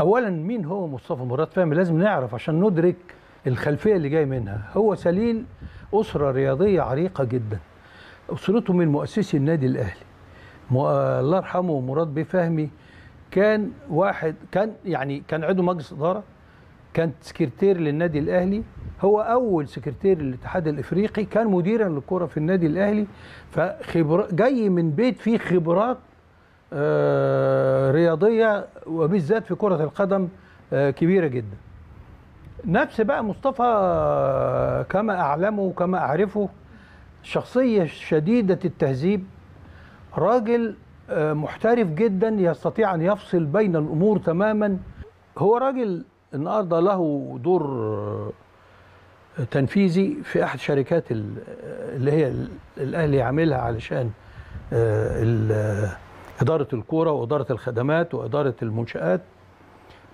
اولا مين هو مصطفى مراد فهمي لازم نعرف عشان ندرك الخلفيه اللي جاي منها هو سليل اسره رياضيه عريقه جدا اسرته من مؤسسي النادي الاهلي الله يرحمه مراد بيه فهمي كان واحد كان يعني كان عضو مجلس اداره كان سكرتير للنادي الاهلي هو اول سكرتير للاتحاد الافريقي كان مديرا للكره في النادي الاهلي فخبر جاي من بيت فيه خبرات آه، رياضيه وبالذات في كره القدم آه، كبيره جدا نفس بقى مصطفى آه، كما اعلمه وكما اعرفه شخصيه شديده التهذيب راجل محترف جدا يستطيع ان يفصل بين الامور تماما هو راجل النهارده له دور تنفيذي في احد شركات اللي هي الاهلي عاملها علشان إدارة الكورة وإدارة الخدمات وإدارة المنشآت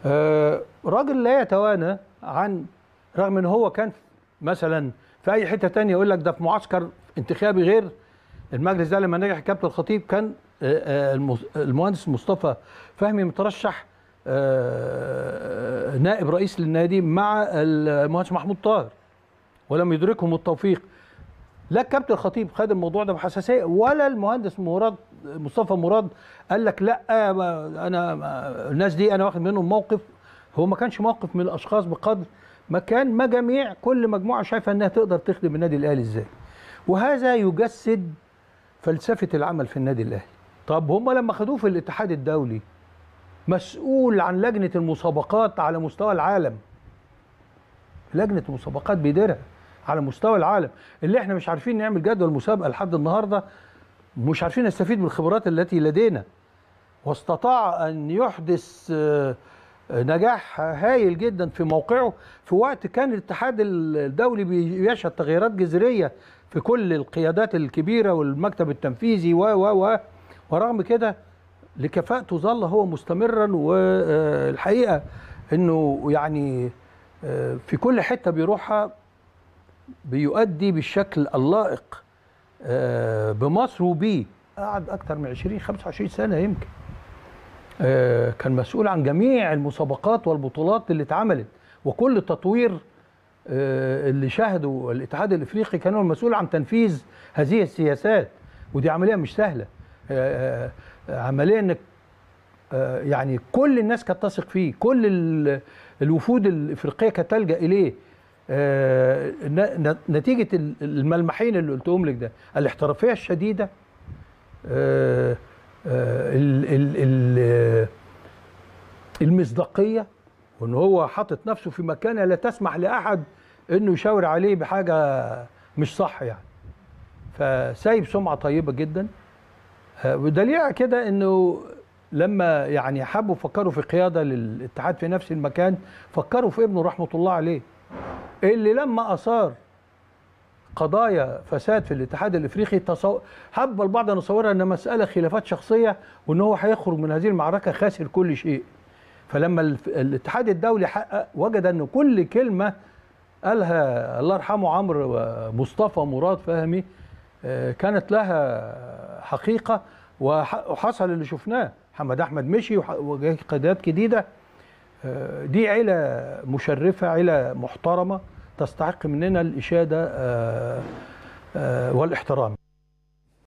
آه، راجل لا يتوانى عن رغم ان هو كان مثلا في اي حته تانية يقول لك ده في معسكر انتخابي غير المجلس ده لما نجح كابتن الخطيب كان آه، آه، المهندس مصطفى فهمي مترشح نائب رئيس للنادي مع المهندس محمود طاهر ولم يدركهم التوفيق لا الكابتن الخطيب خد الموضوع ده بحساسيه ولا المهندس مراد مصطفى مراد قال لك لا آه، انا الناس دي انا واخد منهم موقف هو ما كانش موقف من الاشخاص بقدر ما كان ما جميع كل مجموعه شايفه انها تقدر تخدم النادي الاهلي ازاي وهذا يجسد فلسفه العمل في النادي الاهلي طب هم لما خدوه في الاتحاد الدولي مسؤول عن لجنه المسابقات على مستوى العالم لجنه المسابقات بيديرها على مستوى العالم اللي احنا مش عارفين نعمل جدول مسابقه لحد النهارده مش عارفين نستفيد من الخبرات التي لدينا واستطاع ان يحدث آه، نجاح هايل جدا في موقعه في وقت كان الاتحاد الدولي بيشهد تغييرات جذريه في كل القيادات الكبيره والمكتب التنفيذي و و و ورغم كده لكفاءته ظل هو مستمرا والحقيقه آه، انه يعني آه، في كل حته بيروحها بيؤدي بالشكل اللائق آه، بمصر وبيه قعد اكثر من 20 25 سنه يمكن آه، كان مسؤول عن جميع المسابقات والبطولات اللي اتعملت وكل التطوير آه، اللي شهده الاتحاد الافريقي كان هو المسؤول عن تنفيذ هذه السياسات ودي عمليه مش سهله عمليه انك يعني كل الناس كانت تثق فيه كل الوفود الافريقيه كانت تلجا اليه آه، نتيجه الملمحين اللي قلتهم لك ده الاحترافيه الشديده آه، آه، المصداقيه وان هو حاطط نفسه في مكانه لا تسمح لاحد انه يشاور عليه بحاجه مش صح يعني فسايب سمعه طيبه جدا ودليل كده انه لما يعني حبوا فكروا في قياده للاتحاد في نفس المكان فكروا في ابنه رحمه الله عليه اللي لما اثار قضايا فساد في الاتحاد الافريقي تصو... حب البعض ان يصورها ان مساله خلافات شخصيه وان هو هيخرج من هذه المعركه خاسر كل شيء فلما الاتحاد الدولي حقق وجد ان كل كلمه قالها الله يرحمه عمرو مصطفى مراد فهمي آه، كانت لها حقيقه وحصل اللي شفناه محمد احمد مشي وجاء قيادات جديده آه، دي عيله مشرفه عيله محترمه تستحق مننا الاشاده آه، آه، والاحترام